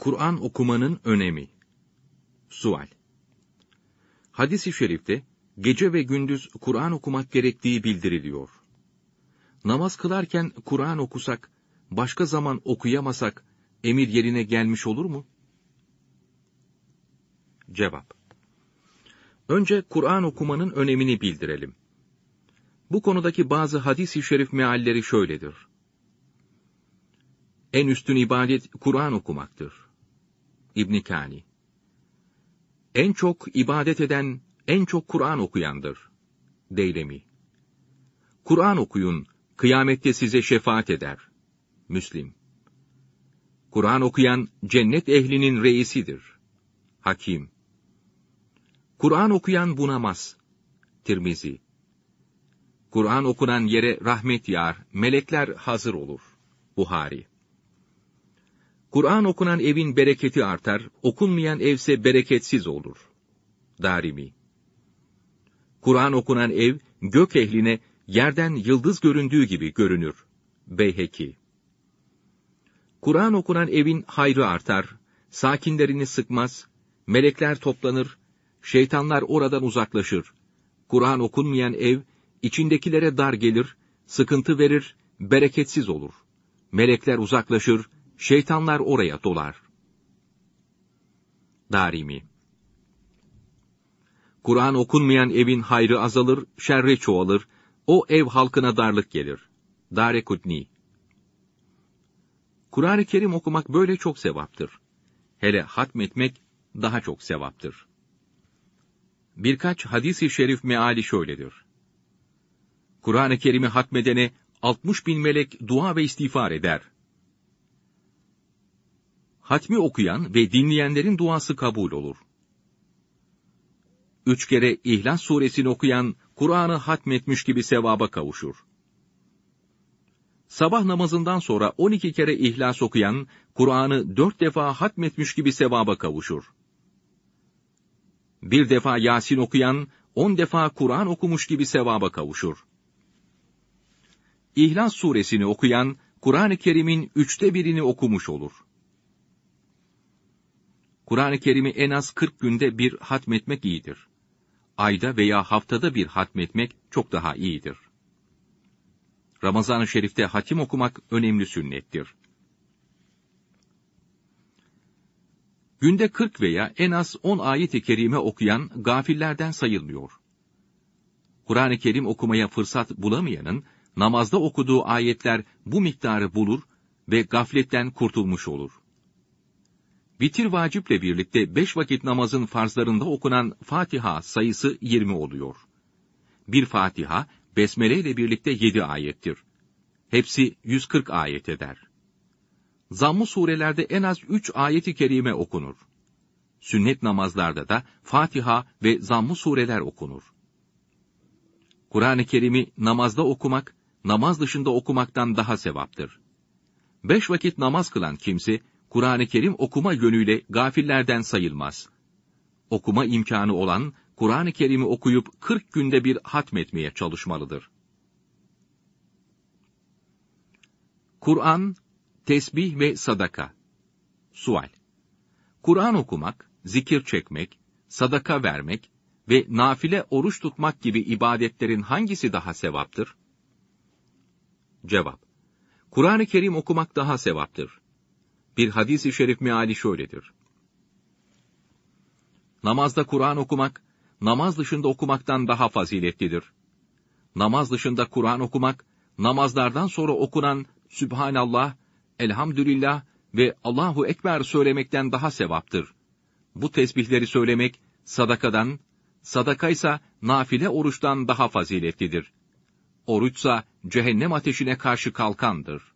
Kur'an okumanın önemi. Sual. Hadis-i şerifte gece ve gündüz Kur'an okumak gerektiği bildiriliyor. Namaz kılarken Kur'an okusak, başka zaman okuyamasak emir yerine gelmiş olur mu? Cevap. Önce Kur'an okumanın önemini bildirelim. Bu konudaki bazı hadis-i şerif mealleri şöyledir. En üstün ibadet Kur'an okumaktır. İbn Kani. En çok ibadet eden, en çok Kur'an okuyandır. Deylemi. Kur'an okuyun, kıyamette size şefaat eder. Müslim. Kur'an okuyan cennet ehlinin reisidir. Hakim. Kur'an okuyan bunamaz. Tirmizi. Kur'an okunan yere rahmet yağar, melekler hazır olur. Buhari. Kur'an okunan evin bereketi artar, okunmayan evse bereketsiz olur. Darimi Kur'an okunan ev, gök ehline yerden yıldız göründüğü gibi görünür. Beyheki Kur'an okunan evin hayrı artar, sakinlerini sıkmaz, melekler toplanır, şeytanlar oradan uzaklaşır. Kur'an okunmayan ev, içindekilere dar gelir, sıkıntı verir, bereketsiz olur. Melekler uzaklaşır, Şeytanlar oraya dolar. Darimi Kur'an okunmayan evin hayrı azalır, şerri çoğalır, o ev halkına darlık gelir. Dare Kutni Kur'an-ı Kerim okumak böyle çok sevaptır. Hele hatmetmek daha çok sevaptır. Birkaç hadis-i şerif meali şöyledir. Kur'an-ı Kerim'i hatmedene altmış bin melek dua ve istiğfar eder.'' hatmi okuyan ve dinleyenlerin duası kabul olur. Üç kere İhlas suresini okuyan, Kur'an'ı hatmetmiş gibi sevaba kavuşur. Sabah namazından sonra 12 kere İhlas okuyan, Kur'an'ı dört defa hatmetmiş gibi sevaba kavuşur. Bir defa Yasin okuyan, on defa Kur'an okumuş gibi sevaba kavuşur. İhlas suresini okuyan, Kur'an-ı Kerim'in üçte birini okumuş olur. Kur'an-ı Kerim'i en az 40 günde bir hatmetmek iyidir. Ayda veya haftada bir hatmetmek çok daha iyidir. Ramazan-ı Şerif'te hatim okumak önemli sünnettir. Günde 40 veya en az 10 ayet-i kerime okuyan gafillerden sayılmıyor. Kur'an-ı Kerim okumaya fırsat bulamayanın namazda okuduğu ayetler bu miktarı bulur ve gafletten kurtulmuş olur. Vitir vaciple birlikte beş vakit namazın farzlarında okunan Fatiha sayısı yirmi oluyor. Bir Fatiha, Besmele ile birlikte yedi ayettir. Hepsi 140 ayet eder. Zammı surelerde en az üç ayeti kerime okunur. Sünnet namazlarda da Fatiha ve zammı sureler okunur. Kur'an-ı Kerim'i namazda okumak, namaz dışında okumaktan daha sevaptır. Beş vakit namaz kılan kimse, Kur'an-ı Kerim okuma yönüyle gafillerden sayılmaz. Okuma imkanı olan, Kur'an-ı Kerim'i okuyup 40 günde bir hatmetmeye çalışmalıdır. Kur'an, tesbih ve sadaka. Sual. Kur'an okumak, zikir çekmek, sadaka vermek ve nafile oruç tutmak gibi ibadetlerin hangisi daha sevaptır? Cevap. Kur'an-ı Kerim okumak daha sevaptır. Bir hadis-i şerif meali şöyledir. Namazda Kur'an okumak, namaz dışında okumaktan daha faziletlidir. Namaz dışında Kur'an okumak, namazlardan sonra okunan Sübhanallah, Elhamdülillah ve Allahu Ekber söylemekten daha sevaptır. Bu tesbihleri söylemek, sadakadan, sadakaysa nafile oruçtan daha faziletlidir. Oruçsa cehennem ateşine karşı kalkandır.